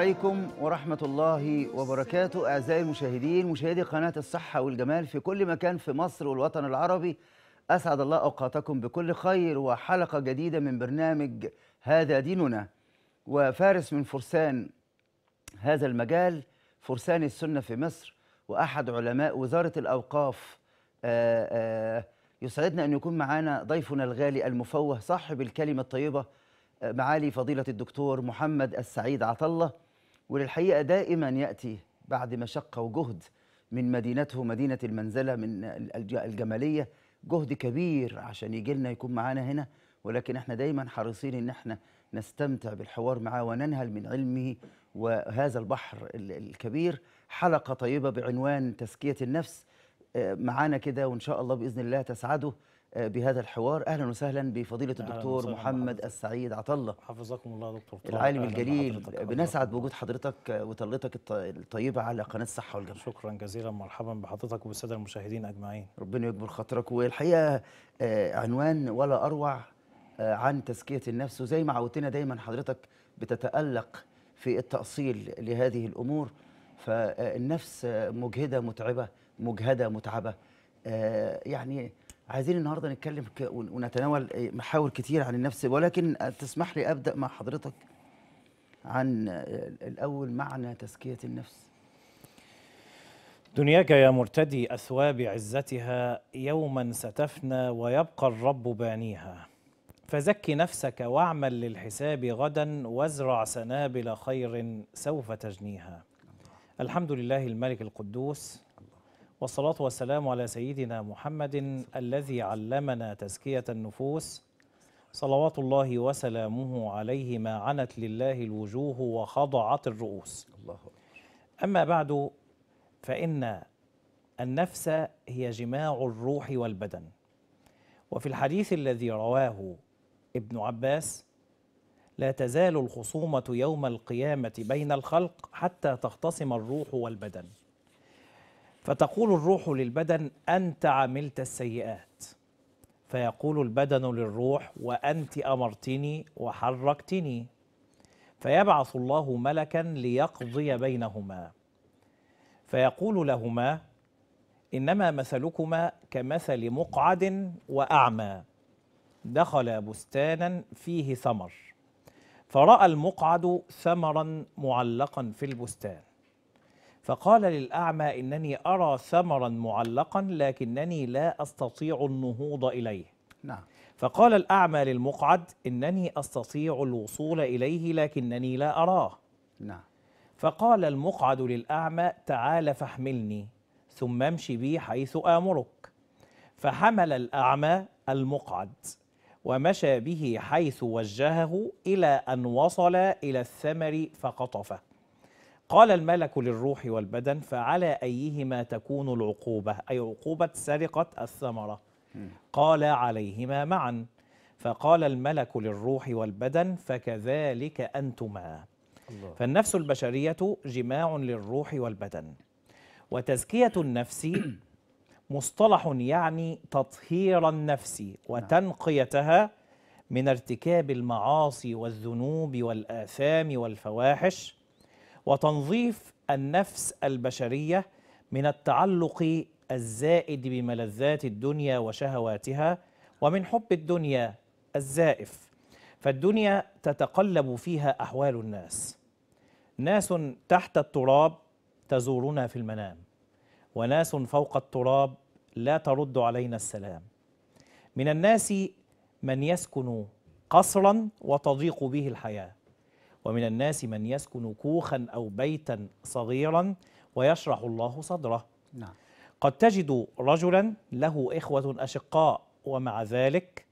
عليكم ورحمة الله وبركاته أعزائي المشاهدين مشاهدي قناة الصحة والجمال في كل مكان في مصر والوطن العربي أسعد الله أوقاتكم بكل خير وحلقة جديدة من برنامج هذا ديننا وفارس من فرسان هذا المجال فرسان السنة في مصر وأحد علماء وزارة الأوقاف آه، آه، يسعدنا أن يكون معنا ضيفنا الغالي المفوه صاحب الكلمة الطيبة آه، معالي فضيلة الدكتور محمد السعيد عطلة وللحقيقة دائما يأتي بعد مشقة وجهد من مدينته مدينة المنزلة من الجمالية جهد كبير عشان يجي لنا يكون معانا هنا ولكن احنا دايما حريصين ان احنا نستمتع بالحوار معاه وننهل من علمه وهذا البحر الكبير حلقة طيبة بعنوان تزكية النفس آه، معانا كده وإن شاء الله بإذن الله تسعده آه، بهذا الحوار اهلا وسهلا بفضيله الدكتور محمد السعيد عطله حفظكم الله دكتور العالم الجليل بنسعد بوجود حضرتك وطلتك الطيبه على قناه الصحه والجمال شكرا جزيلا مرحبا بحضرتك وبالساده المشاهدين اجمعين ربنا يكبر خاطرك والحقيقه آه، عنوان ولا اروع آه، عن تزكيه النفس وزي ما عودتنا دايما حضرتك بتتالق في التاصيل لهذه الامور فالنفس مجهده متعبه مجهده متعبه يعني عايزين النهارده نتكلم ونتناول آه، محاور كتير عن النفس ولكن آه، تسمح لي ابدا مع حضرتك عن آه، الاول معنى تزكيه النفس دنياك يا مرتدي اثواب عزتها يوما ستفنى ويبقى الرب بانيها فزك نفسك واعمل للحساب غدا وازرع سنابل خير سوف تجنيها الحمد لله الملك القدوس والصلاة والسلام على سيدنا محمد الذي علمنا تزكية النفوس صلوات الله وسلامه عليه ما عنت لله الوجوه وخضعت الرؤوس الله أما بعد فإن النفس هي جماع الروح والبدن وفي الحديث الذي رواه ابن عباس لا تزال الخصومة يوم القيامة بين الخلق حتى تختصم الروح والبدن فتقول الروح للبدن أنت عملت السيئات فيقول البدن للروح وأنت أمرتني وحركتني فيبعث الله ملكا ليقضي بينهما فيقول لهما إنما مثلكما كمثل مقعد وأعمى دخل بستانا فيه ثمر فرأى المقعد ثمرا معلقا في البستان فقال للأعمى إنني أرى ثمرا معلقا لكنني لا أستطيع النهوض إليه نعم فقال الأعمى للمقعد إنني أستطيع الوصول إليه لكنني لا أراه نعم فقال المقعد للأعمى تعال فاحملني ثم امشي بي حيث آمرك فحمل الأعمى المقعد ومشى به حيث وجهه إلى أن وصل إلى الثمر فقطفه قال الملك للروح والبدن فعلى أيهما تكون العقوبة أي عقوبة سرقة الثمرة قال عليهما معا فقال الملك للروح والبدن فكذلك أنتما فالنفس البشرية جماع للروح والبدن وتزكية النفس مصطلح يعني تطهير النفس نعم. وتنقيتها من ارتكاب المعاصي والذنوب والآثام والفواحش وتنظيف النفس البشريه من التعلق الزائد بملذات الدنيا وشهواتها ومن حب الدنيا الزائف فالدنيا تتقلب فيها احوال الناس ناس تحت التراب تزورنا في المنام وناس فوق التراب لا ترد علينا السلام من الناس من يسكن قصرا وتضيق به الحياه ومن الناس من يسكن كوخا أو بيتا صغيرا ويشرح الله صدره نعم. قد تجد رجلا له إخوة أشقاء ومع ذلك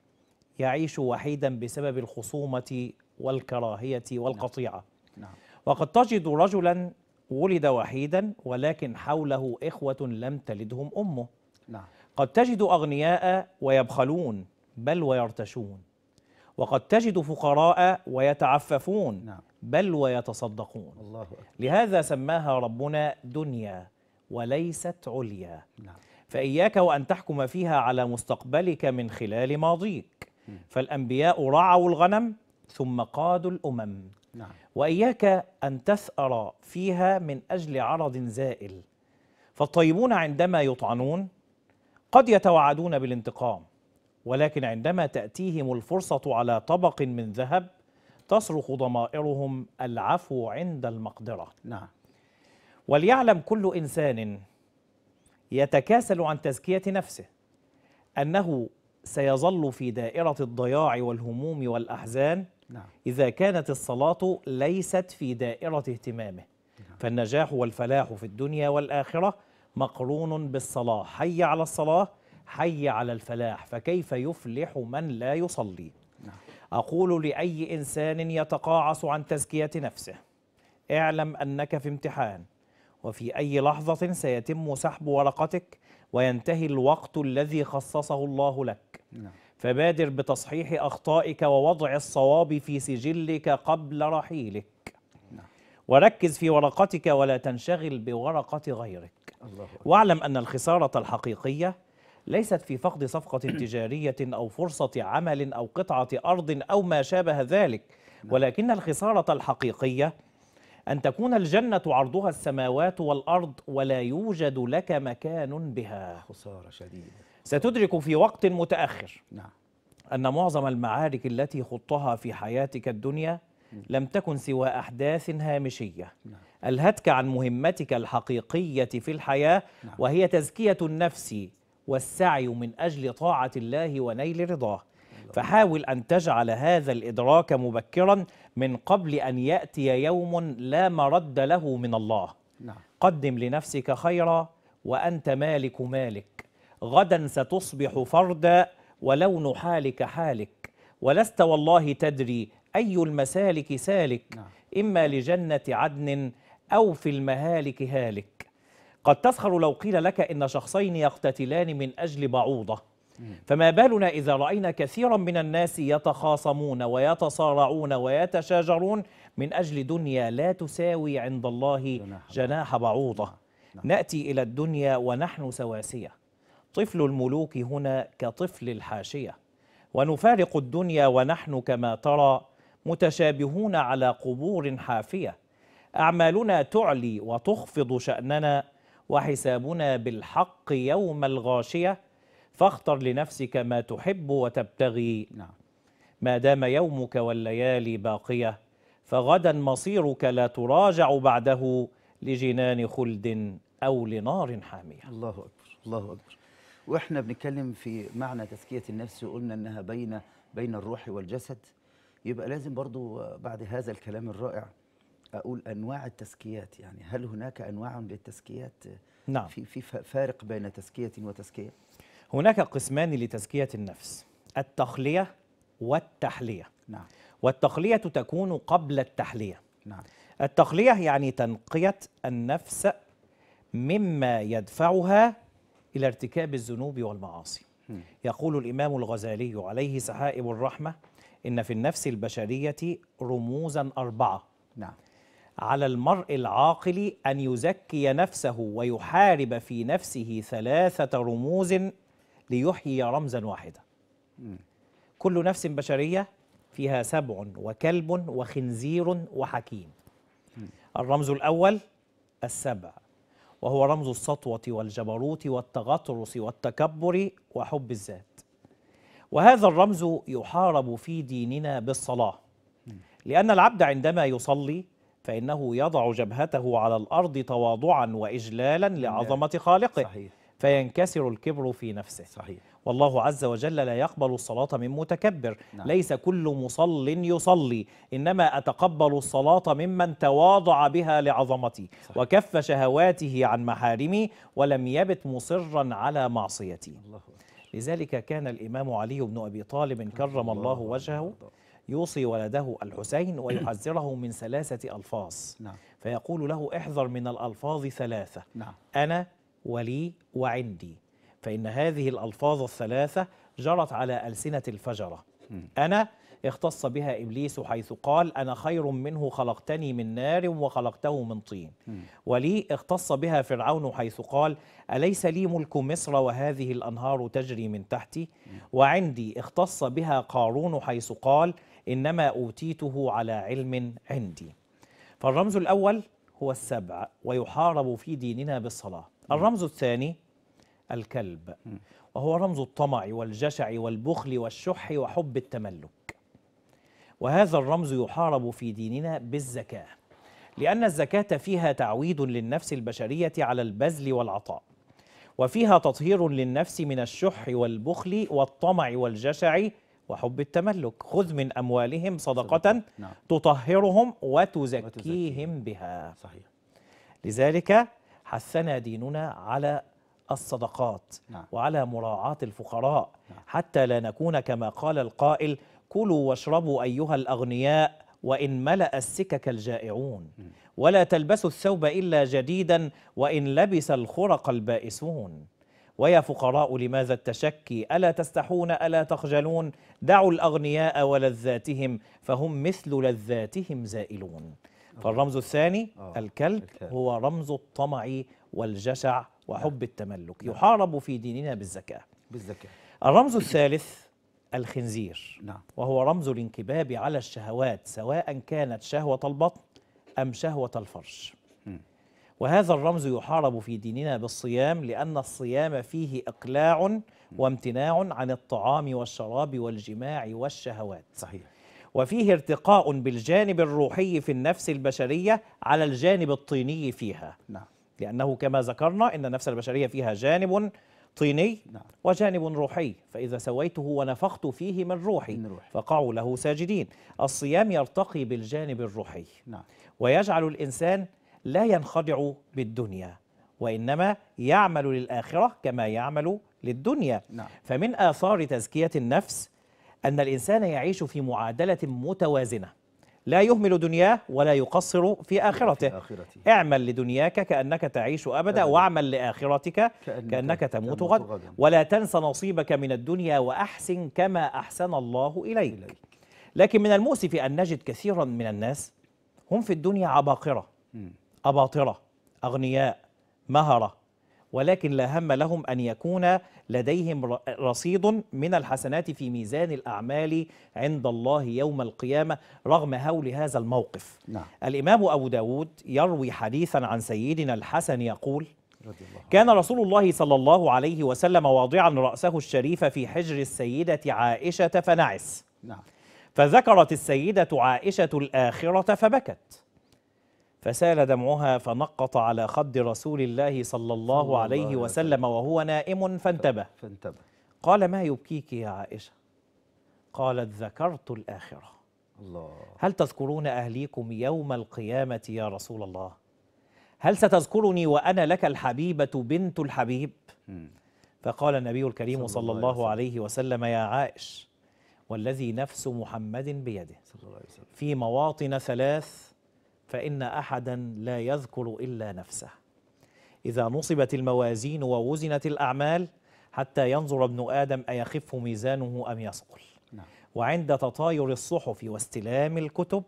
يعيش وحيدا بسبب الخصومة والكراهية نعم. والقطيعة نعم. وقد تجد رجلا ولد وحيدا ولكن حوله إخوة لم تلدهم أمه نعم. قد تجد أغنياء ويبخلون بل ويرتشون وقد تجد فقراء ويتعففون نعم. بل ويتصدقون الله أكبر. لهذا سماها ربنا دنيا وليست عليا نعم. فإياك وأن تحكم فيها على مستقبلك من خلال ماضيك م. فالأنبياء رعوا الغنم ثم قادوا الأمم نعم. وإياك أن تثأر فيها من أجل عرض زائل فالطيبون عندما يطعنون قد يتوعدون بالانتقام ولكن عندما تأتيهم الفرصة على طبق من ذهب تصرخ ضمائرهم العفو عند المقدرة نعم وليعلم كل إنسان يتكاسل عن تزكية نفسه أنه سيظل في دائرة الضياع والهموم والأحزان نعم. إذا كانت الصلاة ليست في دائرة اهتمامه نعم. فالنجاح والفلاح في الدنيا والآخرة مقرون بالصلاة حي على الصلاة حي على الفلاح فكيف يفلح من لا يصلي نعم. أقول لأي إنسان يتقاعس عن تزكية نفسه اعلم أنك في امتحان وفي أي لحظة سيتم سحب ورقتك وينتهي الوقت الذي خصصه الله لك نعم. فبادر بتصحيح أخطائك ووضع الصواب في سجلك قبل رحيلك نعم. وركز في ورقتك ولا تنشغل بورقة غيرك واعلم أن الخسارة الحقيقية ليست في فقد صفقة تجارية أو فرصة عمل أو قطعة أرض أو ما شابه ذلك نعم. ولكن الخسارة الحقيقية أن تكون الجنة عرضها السماوات والأرض ولا يوجد لك مكان بها خسارة شديدة ستدرك في وقت متأخر نعم. أن معظم المعارك التي خطها في حياتك الدنيا نعم. لم تكن سوى أحداث هامشية نعم. ألهتك عن مهمتك الحقيقية في الحياة نعم. وهي تزكية النفس والسعي من أجل طاعة الله ونيل رضاه فحاول أن تجعل هذا الإدراك مبكرا من قبل أن يأتي يوم لا مرد له من الله نعم. قدم لنفسك خيرا وأنت مالك مالك غدا ستصبح فردا ولون حالك حالك ولست والله تدري أي المسالك سالك نعم. إما لجنة عدن أو في المهالك هالك قد تسخر لو قيل لك إن شخصين يقتتلان من أجل بعوضة فما بالنا إذا رأينا كثيرا من الناس يتخاصمون ويتصارعون ويتشاجرون من أجل دنيا لا تساوي عند الله جناح بعوضة نعم. نأتي إلى الدنيا ونحن سواسية طفل الملوك هنا كطفل الحاشية ونفارق الدنيا ونحن كما ترى متشابهون على قبور حافية أعمالنا تعلي وتخفض شأننا وحسابنا بالحق يوم الغاشية فاختر لنفسك ما تحب وتبتغي نعم. ما دام يومك والليالي باقية فغدا مصيرك لا تراجع بعده لجنان خلد أو لنار حامية الله أكبر الله أكبر وإحنا بنتكلم في معنى تزكية النفس وقلنا أنها بين بين الروح والجسد يبقى لازم برضو بعد هذا الكلام الرائع اقول انواع التزكيات يعني هل هناك انواع للتزكيات نعم في في فارق بين تزكيه وتزكيه هناك قسمان لتزكيه النفس التخليه والتحليه نعم والتخليه تكون قبل التحليه نعم التخليه يعني تنقيه النفس مما يدفعها الى ارتكاب الذنوب والمعاصي م. يقول الامام الغزالي عليه سحائب الرحمه ان في النفس البشريه رموزا اربعه نعم على المرء العاقل أن يزكي نفسه ويحارب في نفسه ثلاثة رموز ليحيي رمزا واحدا كل نفس بشرية فيها سبع وكلب وخنزير وحكيم الرمز الأول السبع وهو رمز السطوة والجبروت والتغطرس والتكبر وحب الذات وهذا الرمز يحارب في ديننا بالصلاة لأن العبد عندما يصلي فإنه يضع جبهته على الأرض تواضعا وإجلالا لعظمة خالقه صحيح. فينكسر الكبر في نفسه صحيح. والله عز وجل لا يقبل الصلاة من متكبر نعم. ليس كل مصل يصلي إنما أتقبل الصلاة ممن تواضع بها لعظمتي صحيح. وكف شهواته عن محارمي ولم يبت مصرا على معصيتي الله. لذلك كان الإمام علي بن أبي طالب كرم الله وجهه يوصي ولده الحسين ويحذره من ثلاثة ألفاظ نعم. فيقول له احذر من الألفاظ ثلاثة نعم. أنا ولي وعندي فإن هذه الألفاظ الثلاثة جرت على ألسنة الفجرة أنا اختص بها إبليس حيث قال أنا خير منه خلقتني من نار وخلقته من طين ولي اختص بها فرعون حيث قال أليس لي ملك مصر وهذه الأنهار تجري من تحتي وعندي اختص بها قارون حيث قال إنما أوتيته على علم عندي فالرمز الأول هو السبع ويحارب في ديننا بالصلاة الرمز الثاني الكلب وهو رمز الطمع والجشع والبخل والشح وحب التملك وهذا الرمز يحارب في ديننا بالزكاة لأن الزكاة فيها تعويد للنفس البشرية على البذل والعطاء وفيها تطهير للنفس من الشح والبخل والطمع والجشع وحب التملك خذ من أموالهم صدقة, نعم. تطهرهم وتزكيهم بها صحيح لذلك حثنا ديننا على الصدقات نعم. وعلى مراعاة الفقراء نعم. حتى لا نكون كما قال القائل كلوا واشربوا أيها الأغنياء وإن ملأ السكك الجائعون ولا تلبسوا الثوب إلا جديدا وإن لبس الخرق البائسون ويا فقراء لماذا التشكي ألا تستحون ألا تخجلون دعوا الأغنياء ولذاتهم فهم مثل لذاتهم زائلون فالرمز الثاني آه، الكلب هو رمز الطمع والجشع وحب نعم. التملك نعم. يحارب في ديننا بالزكاة بالزكاة الرمز الثالث الخنزير نعم. وهو رمز الانكباب على الشهوات سواء كانت شهوة البطن أم شهوة الفرش وهذا الرمز يحارب في ديننا بالصيام لأن الصيام فيه إقلاع وامتناع عن الطعام والشراب والجماع والشهوات صحيح وفيه ارتقاء بالجانب الروحي في النفس البشرية على الجانب الطيني فيها نعم. لأنه كما ذكرنا إن النفس البشرية فيها جانب طيني نعم. وجانب روحي فإذا سويته ونفخت فيه من روحي, من روحي فقعوا له ساجدين الصيام يرتقي بالجانب الروحي نعم. ويجعل الإنسان لا ينخدع بالدنيا وإنما يعمل للآخرة كما يعمل للدنيا نعم. فمن آثار تزكية النفس أن الإنسان يعيش في معادلة متوازنة لا يهمل دنياه ولا يقصر في آخرته, في آخرته. اعمل لدنياك كأنك تعيش أبدا واعمل لآخرتك كأنك, كأنك تموت غد غدا ولا تنس نصيبك من الدنيا وأحسن كما أحسن الله إليك, إليك. لكن من المؤسف أن نجد كثيرا من الناس هم في الدنيا عباقرة م. أباطرة أغنياء مهرة ولكن لا هم لهم أن يكون لديهم رصيد من الحسنات في ميزان الأعمال عند الله يوم القيامة رغم هول هذا الموقف نعم. الإمام أبو داود يروي حديثا عن سيدنا الحسن يقول كان رسول الله صلى الله عليه وسلم واضعا رأسه الشريف في حجر السيدة عائشة فنعس نعم. فذكرت السيدة عائشة الآخرة فبكت فسال دمعها فنقط على خد رسول الله صلى الله, الله عليه وسلم وهو نائم فانتبه فانتبه قال ما يبكيك يا عائشة قالت ذكرت الآخرة الله هل تذكرون أهليكم يوم القيامة يا رسول الله هل ستذكرني وأنا لك الحبيبة بنت الحبيب م. فقال النبي الكريم صلى, صلى الله, الله عليه وسلم يا عائش والذي نفس محمد بيده صلى الله عليه وسلم في مواطن ثلاث فإن أحدا لا يذكر إلا نفسه إذا نصبت الموازين ووزنت الأعمال حتى ينظر ابن آدم أيخف ميزانه أم يثقل نعم. وعند تطاير الصحف واستلام الكتب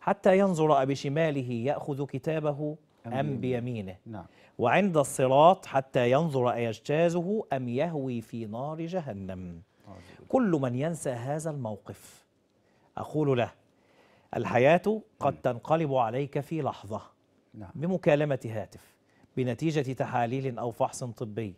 حتى ينظر شماله يأخذ كتابه أم بيمينه نعم. وعند الصراط حتى ينظر أيجتازه أم يهوي في نار جهنم كل من ينسى هذا الموقف أقول له الحياة قد تنقلب عليك في لحظة نعم. بمكالمة هاتف بنتيجة تحاليل أو فحص طبي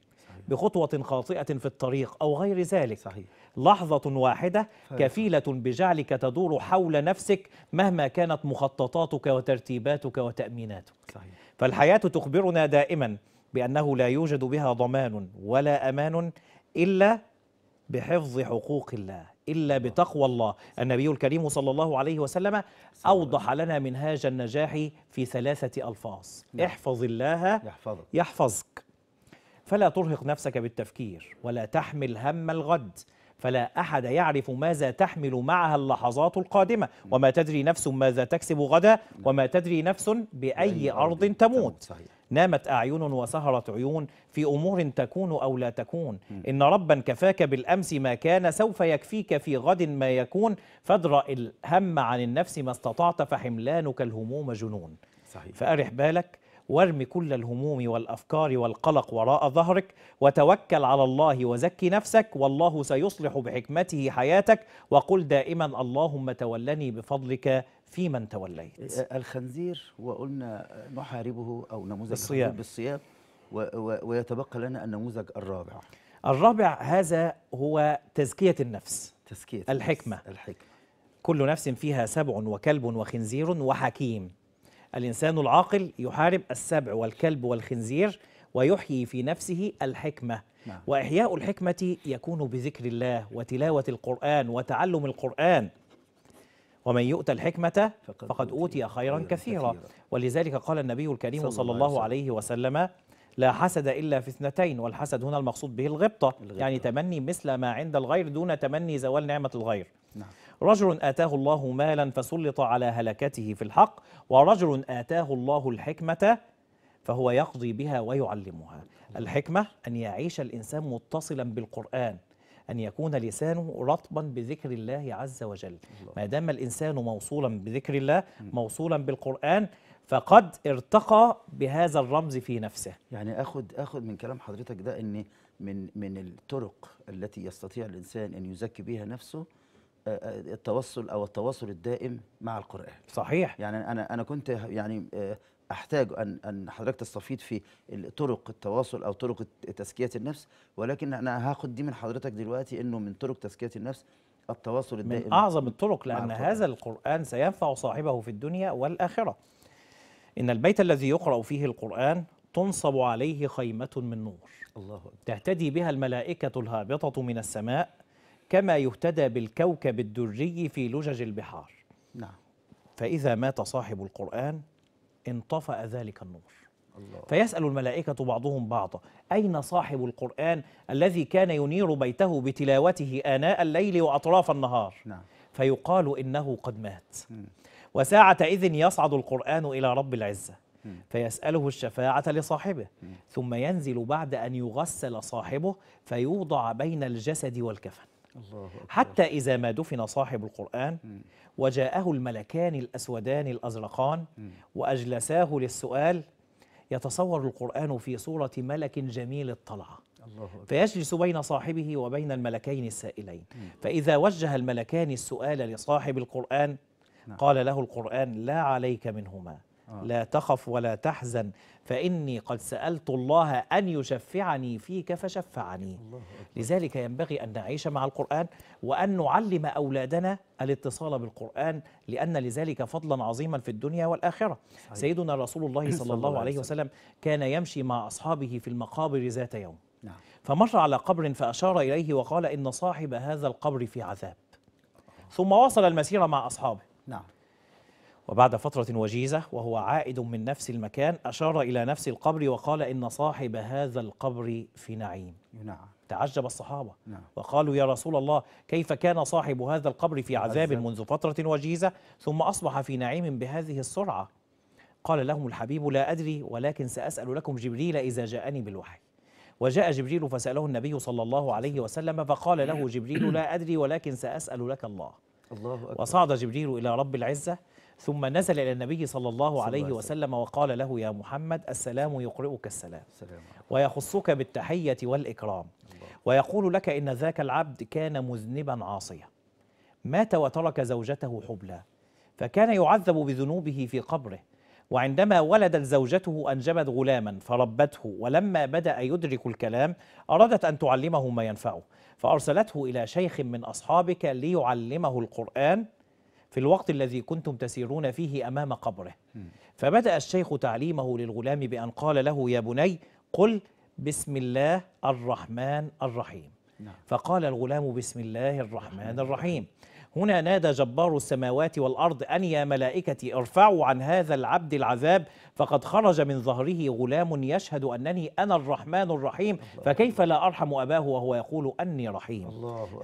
بخطوة خاطئة في الطريق أو غير ذلك صحيح. لحظة واحدة كفيلة بجعلك تدور حول نفسك مهما كانت مخططاتك وترتيباتك وتأميناتك صحيح. فالحياة تخبرنا دائما بأنه لا يوجد بها ضمان ولا أمان إلا بحفظ حقوق الله إلا بتقوى الله النبي الكريم صلى الله عليه وسلم أوضح لنا منهاج النجاح في ثلاثة ألفاظ نعم. احفظ الله يحفظك, فلا ترهق نفسك بالتفكير ولا تحمل هم الغد فلا أحد يعرف ماذا تحمل معها اللحظات القادمة وما تدري نفس ماذا تكسب غدا وما تدري نفس بأي أرض تموت صحيح. نامت أعين وسهرت عيون في أمور تكون أو لا تكون إن ربا كفاك بالأمس ما كان سوف يكفيك في غد ما يكون فادرأ الهم عن النفس ما استطعت فحملانك الهموم جنون صحيح. فأرح بالك وارم كل الهموم والافكار والقلق وراء ظهرك وتوكل على الله وزكي نفسك والله سيصلح بحكمته حياتك وقل دائما اللهم تولني بفضلك فيمن توليت الخنزير وقلنا نحاربه او نموذج بالصيام, بالصيام ويتبقى لنا النموذج الرابع الرابع هذا هو تزكية النفس تزكية الحكمة الحكمة كل نفس فيها سبع وكلب وخنزير وحكيم الإنسان العاقل يحارب السبع والكلب والخنزير ويحيي في نفسه الحكمة نعم. وإحياء الحكمة يكون بذكر الله وتلاوة القرآن وتعلم القرآن ومن يؤت الحكمة فقد أوتي خيرا كثيرا ولذلك قال النبي الكريم صلى الله عليه وسلم لا حسد إلا في اثنتين والحسد هنا المقصود به الغبطة, الغبطة. يعني تمني مثل ما عند الغير دون تمني زوال نعمة الغير نعم. رجل آتاه الله مالا فسلط على هلكته في الحق ورجل آتاه الله الحكمة فهو يقضي بها ويعلمها الحكمة أن يعيش الإنسان متصلا بالقرآن أن يكون لسانه رطبا بذكر الله عز وجل ما دام الإنسان موصولا بذكر الله موصولا بالقرآن فقد ارتقى بهذا الرمز في نفسه يعني أخذ, أخذ من كلام حضرتك ده أن من, من الطرق التي يستطيع الإنسان أن يزكي بها نفسه التوصل او التواصل الدائم مع القران صحيح يعني انا انا كنت يعني آه، احتاج ان ان حضرتك تستفيد في طرق التواصل او طرق تزكيه النفس ولكن انا هاخد دي من حضرتك دلوقتي انه من طرق تزكيه النفس التواصل الدائم من اعظم الطرق لان القرآن. هذا القران سينفع صاحبه في الدنيا والاخره ان البيت الذي يقرا فيه القران تنصب عليه خيمه من نور الله تهتدي بها الملائكه الهابطه من السماء كما يهتدى بالكوكب الدري في لجج البحار نعم فإذا مات صاحب القرآن انطفأ ذلك النور الله. فيسأل الملائكة بعضهم بعضا أين صاحب القرآن الذي كان ينير بيته بتلاوته آناء الليل وأطراف النهار نعم. فيقال إنه قد مات م. وساعة إذن يصعد القرآن إلى رب العزة م. فيسأله الشفاعة لصاحبه م. ثم ينزل بعد أن يغسل صاحبه فيوضع بين الجسد والكفن حتى إذا ما دفن صاحب القرآن وجاءه الملكان الأسودان الأزرقان وأجلساه للسؤال يتصور القرآن في صورة ملك جميل الطلعة فيجلس بين صاحبه وبين الملكين السائلين فإذا وجه الملكان السؤال لصاحب القرآن نعم. قال له القرآن لا عليك منهما آه. لا تخف ولا تحزن فإني قد سألت الله أن يشفعني فيك فشفعني لذلك ينبغي أن نعيش مع القرآن وأن نعلم أولادنا الاتصال بالقرآن لأن لذلك فضلا عظيما في الدنيا والآخرة سيدنا رسول الله صلى الله عليه وسلم كان يمشي مع أصحابه في المقابر ذات يوم نعم. فمر على قبر فأشار إليه وقال إن صاحب هذا القبر في عذاب آه. ثم واصل المسيرة مع أصحابه نعم وبعد فترة وجيزة وهو عائد من نفس المكان أشار إلى نفس القبر وقال إن صاحب هذا القبر في نعيم نعم تعجب الصحابة نعم. وقالوا يا رسول الله كيف كان صاحب هذا القبر في عذاب منذ فترة وجيزة ثم أصبح في نعيم بهذه السرعة قال لهم الحبيب لا أدري ولكن سأسأل لكم جبريل إذا جاءني بالوحي وجاء جبريل فسأله النبي صلى الله عليه وسلم فقال له جبريل لا أدري ولكن سأسأل لك الله الله أكبر وصعد جبريل إلى رب العزة ثم نزل إلى النبي صلى الله عليه وسلم وقال له يا محمد السلام يقرئك السلام ويخصك بالتحية والإكرام ويقول لك إن ذاك العبد كان مذنبا عاصيا مات وترك زوجته حبلا فكان يعذب بذنوبه في قبره وعندما ولدت زوجته أنجبت غلاما فربته ولما بدأ يدرك الكلام أرادت أن تعلمه ما ينفعه فأرسلته إلى شيخ من أصحابك ليعلمه القرآن في الوقت الذي كنتم تسيرون فيه أمام قبره فبدأ الشيخ تعليمه للغلام بأن قال له يا بني قل بسم الله الرحمن الرحيم نعم. فقال الغلام بسم الله الرحمن الرحيم هنا نادى جبار السماوات والأرض أن يا ملائكتي ارفعوا عن هذا العبد العذاب فقد خرج من ظهره غلام يشهد أنني أنا الرحمن الرحيم فكيف لا أرحم أباه وهو يقول أني رحيم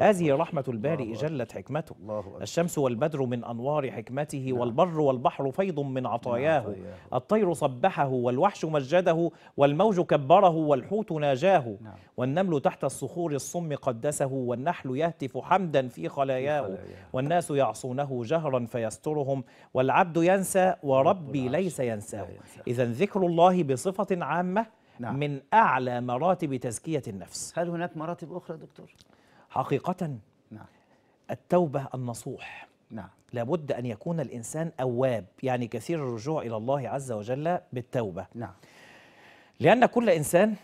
هذه رحمة الباري جلت حكمته الشمس والبدر من أنوار حكمته نعم. والبر والبحر فيض من عطاياه الطير صبحه والوحش مجده والموج كبره والحوت ناجاه نعم. والنمل تحت الصخور الصم قدسه والنحل يهتف حمدا في خلاياه والناس يعصونه جهرا فيسترهم والعبد ينسى وربي ليس ينساه نعم. إذا ذكر الله بصفة عامة نعم. من أعلى مراتب تزكية النفس هل هناك مراتب أخرى دكتور؟ حقيقة نعم. التوبة النصوح نعم. لابد أن يكون الإنسان أواب يعني كثير الرجوع إلى الله عز وجل بالتوبة نعم. لأن كل إنسان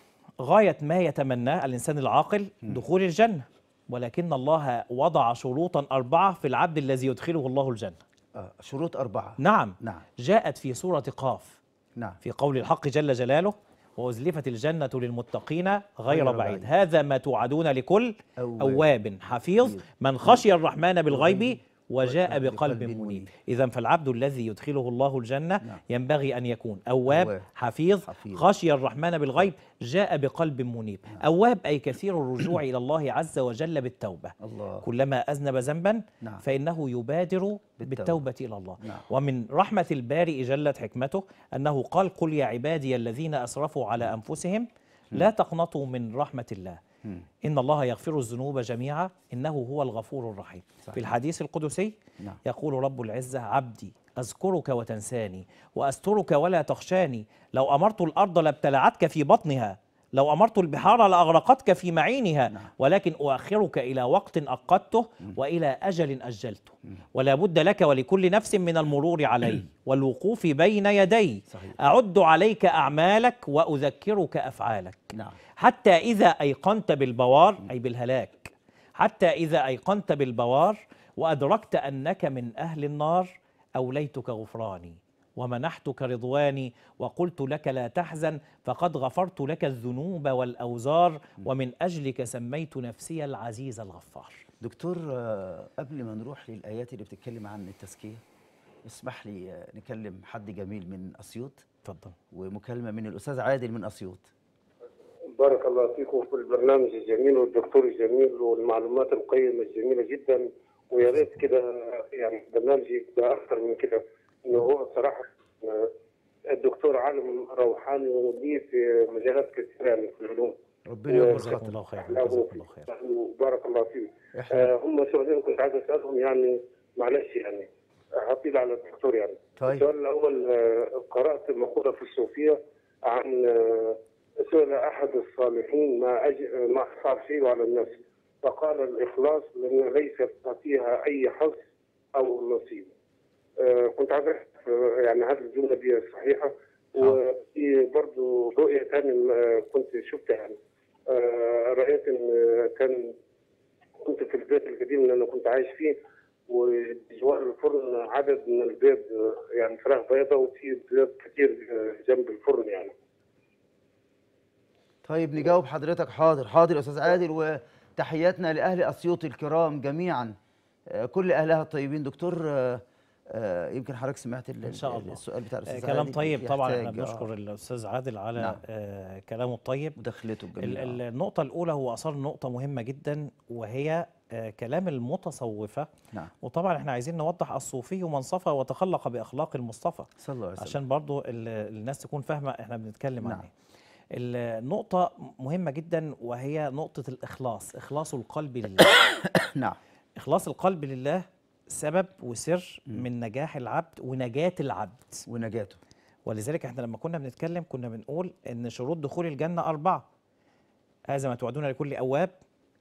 غاية ما يتمناه الإنسان العاقل دخول الجنة ولكن الله وضع شروطا أربعة في العبد الذي يدخله الله الجنة آه، شروط أربعة نعم, نعم. جاءت في سورة قاف نعم. في قول الحق جل جلاله وأزلفت الجنة للمتقين غير بعيد هذا ما توعدون لكل أواب حفيظ من خشي الرحمن بالغيب وجاء بقلب منيب إذا فالعبد الذي يدخله الله الجنة نعم. ينبغي أن يكون أواب حفيظ, حفيظ خشي الرحمن بالغيب طيب. جاء بقلب منيب نعم. أواب أي كثير الرجوع إلى الله عز وجل بالتوبة الله. كلما أذنب ذنبا نعم. فإنه يبادر بالتوبة إلى الله نعم. ومن رحمة البارئ جلت حكمته أنه قال قل يا عبادي الذين أسرفوا على أنفسهم لا نعم. تقنطوا من رحمة الله إن الله يغفر الذنوب جميعا إنه هو الغفور الرحيم صحيح. في الحديث القدسي نعم. يقول رب العزة عبدي أذكرك وتنساني وأسترك ولا تخشاني لو أمرت الأرض لابتلعتك في بطنها لو أمرت البحار لأغرقتك في معينها نعم. ولكن أؤخرك إلى وقت أقدته وإلى أجل أجلته ولا بد لك ولكل نفس من المرور علي والوقوف بين يدي أعد عليك أعمالك وأذكرك أفعالك نعم. حتى إذا أيقنت بالبوار أي بالهلاك حتى إذا أيقنت بالبوار وأدركت أنك من أهل النار أوليتك غفراني ومنحتك رضواني وقلت لك لا تحزن فقد غفرت لك الذنوب والأوزار ومن أجلك سميت نفسي العزيز الغفار دكتور آه، قبل ما نروح للآيات اللي بتتكلم عن التزكية اسمح لي آه، نكلم حد جميل من أسيوط اتفضل ومكالمة من الأستاذ عادل من أسيوط بارك الله فيكم في البرنامج الجميل والدكتور الجميل والمعلومات القيمة الجميلة جدا ويا ريت كده يعني برنامجي يبقى أكثر من كده ان هو صراحه آه، الدكتور عالم روحاني ودي في مجالات كثيره من العلوم ربنا يجزاك الله خير جزاك الله خير بارك الله فيك آه هم سؤالين كنت عايز اسالهم يعني معلش يعني هطيل على الدكتور يعني طيب السؤال الاول آه، قرات مقوله في الصوفيه عن آه، سئل احد الصالحين ما أج... ما صار شيء على النفس فقال الاخلاص لان ليس فيها اي حظ او نصيب كنت عايز يعني هل الجمله دي صحيحه نعم. وفي برضه رؤيه ثانيه كنت شفتها يعني آه، رأيت ان كان كنت في البيت القديم اللي انا كنت عايش فيه وجوار الفرن عدد من البيض يعني فراخ بيضة وفي بيض كتير جنب الفرن يعني طيب نجاوب حضرتك حاضر حاضر يا استاذ عادل وتحياتنا لاهل اسيوط الكرام جميعا آه، كل اهلها الطيبين دكتور آه، آه، يمكن حضرتك سمعت ان شاء الله السؤال بتاع الاستاذ آه، كلام طيب طبعا احنا آه. بنشكر الاستاذ عادل على نعم. كلامه الطيب ودخلته الجميله النقطه الاولى هو اثار نقطه مهمه جدا وهي كلام المتصوفة نعم. وطبعا احنا عايزين نوضح الصوفي من صفى وتخلق بأخلاق المصطفى صلى الله عليه وسلم عشان برضو الناس تكون فاهمة احنا بنتكلم نعم. عن ايه النقطة مهمة جدا وهي نقطة الإخلاص إخلاص القلب لله نعم إخلاص القلب لله سبب وسر من نجاح العبد ونجاة العبد ونجاته ولذلك احنا لما كنا بنتكلم كنا بنقول ان شروط دخول الجنة أربعة هذا ما توعدون لكل أواب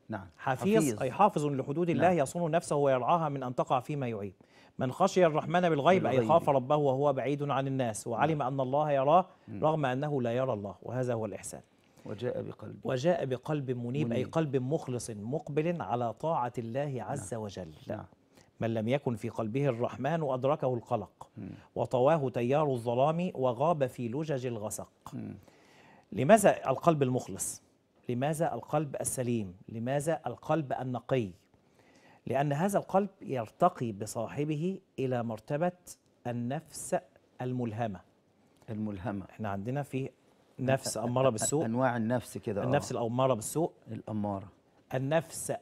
نعم حفيظ, حفيظ أي حافظ لحدود نعم. الله نعم. يصون نفسه ويرعاها من أن تقع فيما يعيب من خشي الرحمن بالغيب, أي خاف ربه وهو بعيد عن الناس وعلم أن الله يراه رغم أنه لا يرى الله وهذا هو الإحسان وجاء بقلب وجاء بقلب منيب, منيب أي قلب مخلص مقبل على طاعة الله عز نعم. وجل نعم. من لم يكن في قلبه الرحمن أدركه القلق وطواه تيار الظلام وغاب في لجج الغسق لماذا القلب المخلص؟ لماذا القلب السليم؟ لماذا القلب النقي؟ لأن هذا القلب يرتقي بصاحبه إلى مرتبة النفس الملهمة الملهمة احنا عندنا في نفس أمارة بالسوء أنواع النفس كده آه. النفس الأمارة بالسوء الأمارة النفس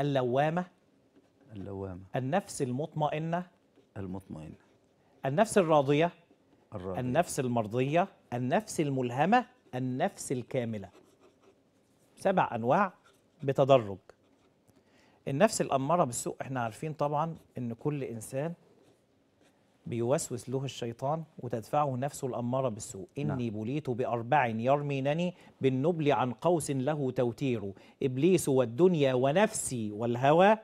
اللوامة اللوامة النفس المطمئنة المطمئنة النفس الراضية الراضية النفس المرضية النفس الملهمة النفس الكاملة سبع أنواع بتدرج النفس الأمارة بالسوء احنا عارفين طبعا ان كل إنسان بيوسوس له الشيطان وتدفعه نفسه الأمارة بالسوء نعم. إني بليت بأربع يرمينني بالنبل عن قوس له توتير إبليس والدنيا ونفسي والهوى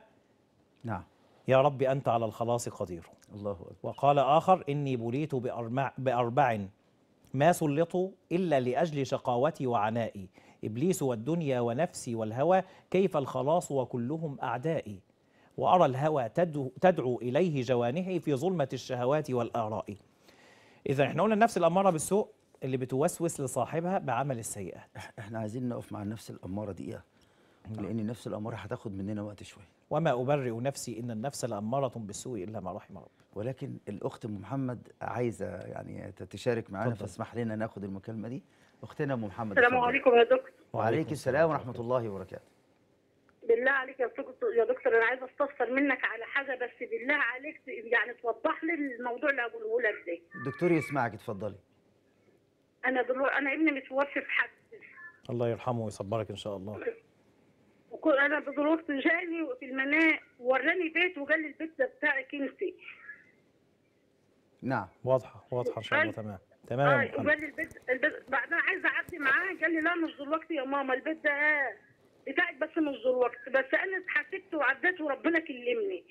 نعم يا رب أنت على الخلاص قدير الله أكبر وقال آخر إني بليت بأربع, ما سلطوا إلا لأجل شقاوتي وعنائي إبليس والدنيا ونفسي والهوى كيف الخلاص وكلهم أعدائي وأرى الهوى تدعو, تدعو إليه جوانحي في ظلمة الشهوات والآراء إذا إحنا قلنا النفس الأمارة بالسوء اللي بتوسوس لصاحبها بعمل السيئة إحنا عايزين نقف مع النفس الأمارة دقيقة لان نفس الاماره هتاخد مننا وقت شويه وما ابرئ نفسي ان النفس لاماره بالسوء الا ما رحم ربي ولكن الاخت ام محمد عايزه يعني تشارك معانا فاسمح لنا ناخد المكالمه دي اختنا ام محمد السلام عليكم يا دكتور وعليك السلام ورحمه الله وبركاته بالله عليك يا دكتور انا عايزه استفسر منك على حاجه بس بالله عليك يعني توضح لي الموضوع اللي هقوله لك ده دكتور يسمعك اتفضلي انا دلوقتي انا ابني متوفي في حادث الله يرحمه ويصبرك ان شاء الله انا بظروف جاني في المنام وراني بيت وقال لي البيت ده بتاعك انت نعم واضحه واضحه ان شاء الله تمام تمام آه وقال لي البيت, البيت بعدها عايزه اعدي معاه قال لي لا مش دلوقتي يا ماما البيت ده بتاعك بس مش دلوقتي بس انا اتحسبت وعديت وربنا كلمني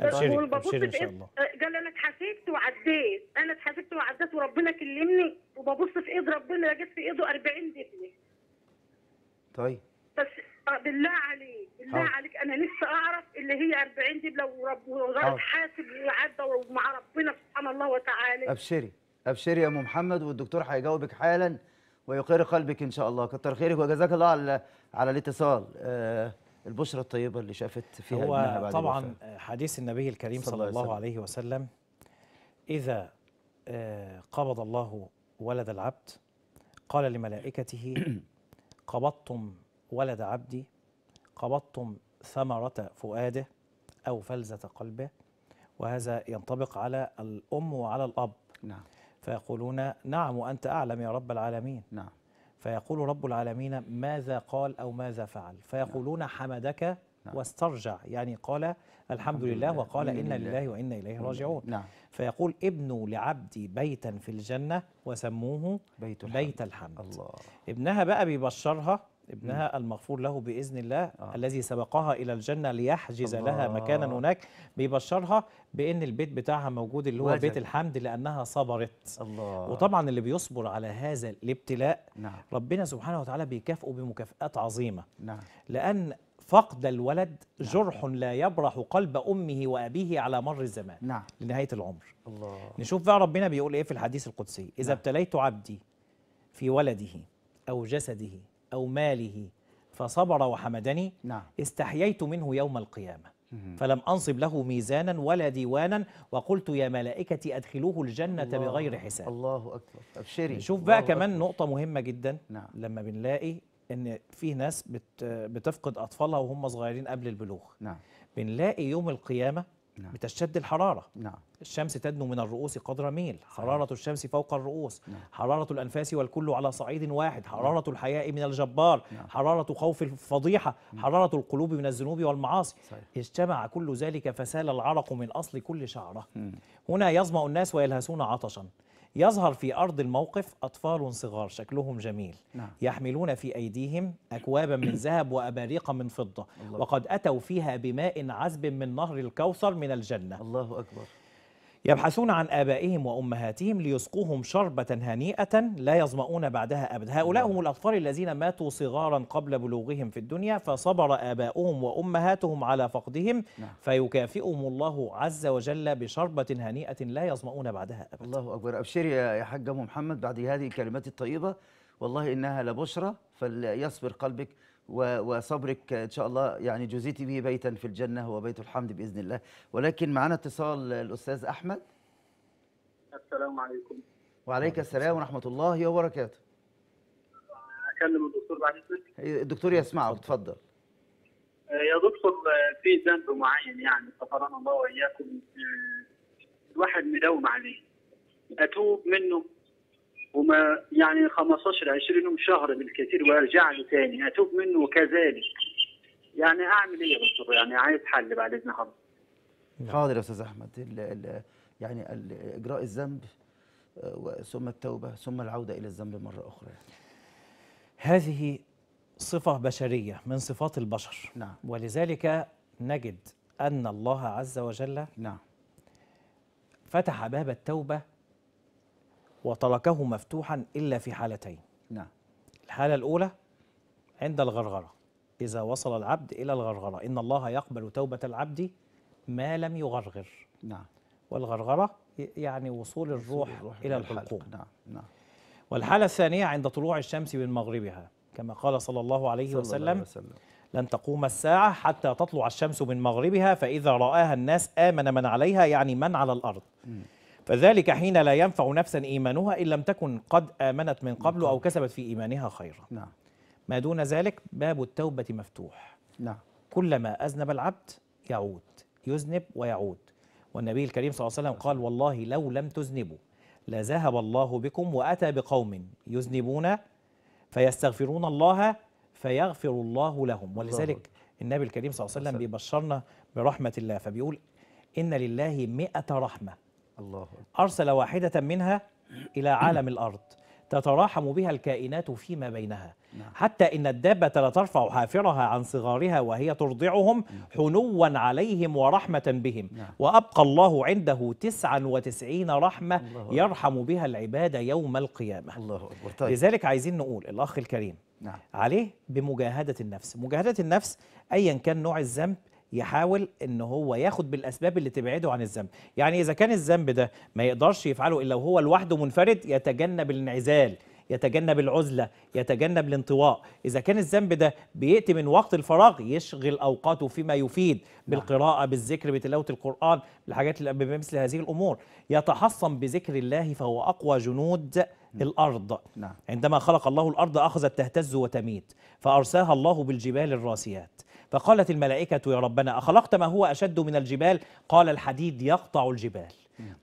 ابشري ابشري ان شاء إيه، الله آه، قال لي انا اتحاسبت وعديت انا اتحاسبت وعديت وربنا كلمني وببص في ايد ربنا لقيت في ايده 40 دبلة طيب بس آه، بالله عليك بالله حاضر. عليك انا لسه اعرف اللي هي 40 دي لو رب وغلط حاسب وعدى ومع ربنا سبحان الله وتعالى ابشري ابشري يا ام محمد والدكتور هيجاوبك حالا ويقر قلبك ان شاء الله كتر خيرك وجزاك الله على على الاتصال آه، البشرة البشرى الطيبه اللي شافت فيها هو بعد طبعا الوفاة. حديث النبي الكريم صلى, صلى الله عليه وسلم اذا آه، قبض الله ولد العبد قال لملائكته قبضتم ولد عبدي قبضتم ثمرة فؤاده أو فلزة قلبه وهذا ينطبق على الأم وعلى الأب نعم فيقولون نعم وأنت أعلم يا رب العالمين نعم فيقول رب العالمين ماذا قال أو ماذا فعل فيقولون نعم. حمدك نعم. واسترجع يعني قال الحمد, الحمد لله, لله وقال إنا لله وإنا إليه راجعون نعم. فيقول ابنوا لعبدي بيتا في الجنة وسموه بيت الحمد, بيت الحمد. الله. ابنها بقى بيبشرها ابنها المغفور له باذن الله آه. الذي سبقها الى الجنه ليحجز الله. لها مكانا هناك بيبشرها بان البيت بتاعها موجود اللي هو وجد. بيت الحمد لانها صبرت الله. وطبعا اللي بيصبر على هذا الابتلاء نعم. ربنا سبحانه وتعالى بيكافئه بمكافئات عظيمه نعم. لان فقد الولد نعم. جرح لا يبرح قلب امه وابيه على مر الزمان نعم. لنهايه العمر الله. نشوف بقى ربنا بيقول ايه في الحديث القدسي اذا نعم. ابتليت نعم. عبدي في ولده او جسده أو ماله فصبر وحمدني نعم. استحييت منه يوم القيامة فلم أنصب له ميزانا ولا ديوانا وقلت يا ملائكتي أدخلوه الجنة الله بغير حساب الله أكبر أبشري شوف بقى كمان أكبر. نقطة مهمة جدا نعم. لما بنلاقي ان في ناس بتفقد اطفالها وهم صغيرين قبل البلوغ نعم بنلاقي يوم القيامه نعم. بتشتد الحرارة نعم. الشمس تدنو من الرؤوس قدر ميل حرارة نعم. الشمس فوق الرؤوس نعم. حرارة الأنفاس والكل على صعيد واحد حرارة نعم. الحياء من الجبار نعم. حرارة خوف الفضيحة نعم. حرارة القلوب من الذنوب والمعاصي صحيح. اجتمع كل ذلك فسال العرق من أصل كل شعرة نعم. هنا يظمأ الناس ويلهسون عطشا يظهر في أرض الموقف أطفال صغار شكلهم جميل نعم. يحملون في أيديهم أكوابا من ذهب وأباريق من فضة الله. وقد أتوا فيها بماء عذب من نهر الكوثر من الجنة الله أكبر يبحثون عن آبائهم وأمهاتهم ليسقوهم شربة هنيئة لا يظمؤون بعدها أبدا هؤلاء هم الأطفال الذين ماتوا صغارا قبل بلوغهم في الدنيا فصبر آباؤهم وأمهاتهم على فقدهم نعم. فيكافئهم الله عز وجل بشربة هنيئة لا يظمؤون بعدها أبدا الله أكبر أبشري يا حاج محمد بعد هذه الكلمات الطيبة والله إنها لبشرى فليصبر قلبك وصبرك ان شاء الله يعني جزيتي به بيتا في الجنه هو بيت الحمد باذن الله ولكن معنا اتصال الاستاذ احمد السلام عليكم وعليك السلام ورحمه الله وبركاته اكلم الدكتور بعد اذنك الدكتور يسمعه اتفضل آه، يا دكتور آه، في ذنب معين يعني سفرنا الله واياكم آه، الواحد مداوم عليه اتوب منه وما يعني 15 20 شهر بالكثير وارجع له ثاني اتوب منه وكذلك يعني اعمل ايه يا دكتور يعني عايز حل بعد اذن حضرتك نعم. حاضر يا استاذ احمد الـ الـ يعني اجراء الذنب ثم التوبه ثم العوده الى الذنب مره اخرى هذه صفه بشريه من صفات البشر نعم. ولذلك نجد ان الله عز وجل نعم فتح باب التوبه وتركه مفتوحا إلا في حالتين نعم الحالة الأولى عند الغرغرة إذا وصل العبد إلى الغرغرة إن الله يقبل توبة العبد ما لم يغرغر نعم والغرغرة يعني وصول الروح, الروح إلى الحلقوم نعم نعم والحالة الثانية عند طلوع الشمس من مغربها كما قال صلى الله عليه صلى وسلم, الله وسلم لن تقوم الساعة حتى تطلع الشمس من مغربها فإذا رآها الناس آمن من عليها يعني من على الأرض م. فذلك حين لا ينفع نفسا إيمانها إن لم تكن قد آمنت من قبل نعم. أو كسبت في إيمانها خيرا نعم ما دون ذلك باب التوبة مفتوح نعم كلما أذنب العبد يعود يذنب ويعود والنبي الكريم صلى الله عليه وسلم قال والله لو لم تذنبوا لذهب الله بكم وأتى بقوم يذنبون فيستغفرون الله فيغفر الله لهم ولذلك النبي الكريم صلى الله عليه وسلم بيبشرنا برحمة الله فبيقول إن لله مئة رحمة الله أرسل واحدة منها إلى عالم الأرض تتراحم بها الكائنات فيما بينها نعم. حتى إن الدابة لترفع حافرها عن صغارها وهي ترضعهم نعم. حنوا عليهم ورحمة بهم نعم. وأبقى الله عنده 99 رحمة يرحم بها العباد يوم القيامة الله أكبر طيب. لذلك عايزين نقول الأخ الكريم نعم. عليه بمجاهدة النفس مجاهدة النفس أيا كان نوع الذنب يحاول ان هو ياخد بالاسباب اللي تبعده عن الذنب يعني اذا كان الذنب ده ما يقدرش يفعله الا وهو لوحده منفرد يتجنب الانعزال يتجنب العزلة يتجنب الانطواء إذا كان الذنب ده بيأتي من وقت الفراغ يشغل أوقاته فيما يفيد بالقراءة بالذكر بتلاوة القرآن بالحاجات بمثل هذه الأمور يتحصن بذكر الله فهو أقوى جنود نعم. الأرض نعم. عندما خلق الله الأرض أخذت تهتز وتميت فأرساها الله بالجبال الراسيات فقالت الملائكة يا ربنا أخلقت ما هو أشد من الجبال قال الحديد يقطع الجبال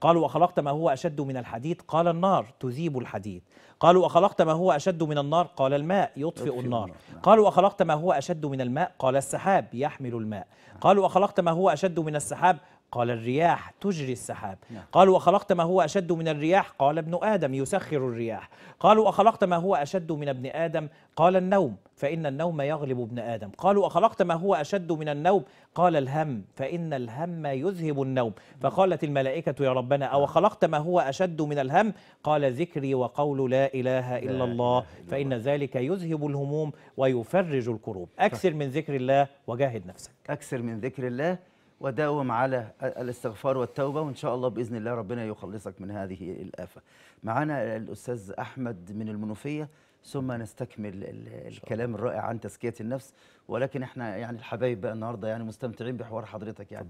قالوا أخلقت ما هو أشد من الحديد قال النار تذيب الحديد قالوا أخلقت ما هو أشد من النار قال الماء يطفئ النار نعم. قالوا أخلقت ما هو أشد من الماء قال السحاب يحمل الماء قالوا أخلقت ما هو أشد من السحاب قال الرياح تجري السحاب نعم. قالوا وخلقت ما هو أشد من الرياح قال ابن آدم يسخر الرياح قالوا وخلقت ما هو أشد من ابن آدم قال النوم فإن النوم يغلب ابن آدم قالوا وخلقت ما هو أشد من النوم قال الهم فإن الهم يذهب النوم فقالت الملائكة يا ربنا أو نعم. خلقت ما هو أشد من الهم قال ذكري وقول لا إله إلا الله فإن ذلك يذهب الهموم ويفرج الكروب أكثر من ذكر الله وجاهد نفسك أكثر من ذكر الله وداوم على الاستغفار والتوبة وإن شاء الله بإذن الله ربنا يخلصك من هذه الآفة معنا الأستاذ أحمد من المنوفية ثم نستكمل الكلام الرائع عن تزكية النفس ولكن احنا يعني الحبايب بقى النهاردة يعني مستمتعين بحوار حضرتك يعني